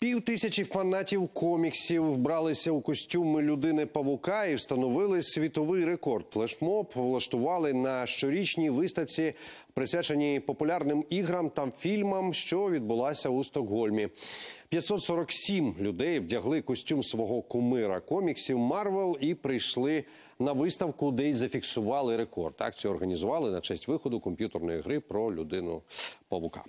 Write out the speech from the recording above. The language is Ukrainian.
Пів тисячі фанатів коміксів вбралися у костюми людини павука і встановили світовий рекорд. Флешмоб влаштували на щорічній виставці, присвяченій популярним іграм та фільмам, що відбулася у Стокгольмі. 547 людей вдягли костюм свого кумира коміксів Марвел і прийшли на виставку, де й зафіксували рекорд. Акцію організували на честь виходу комп'ютерної гри про людину павука.